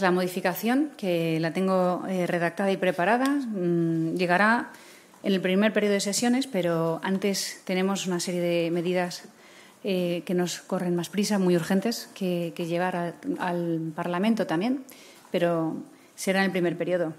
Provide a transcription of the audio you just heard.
La modificación, que la tengo eh, redactada y preparada, mm, llegará en el primer periodo de sesiones, pero antes tenemos una serie de medidas eh, que nos corren más prisa, muy urgentes, que, llevar al Parlamento también, pero será en el primer periodo.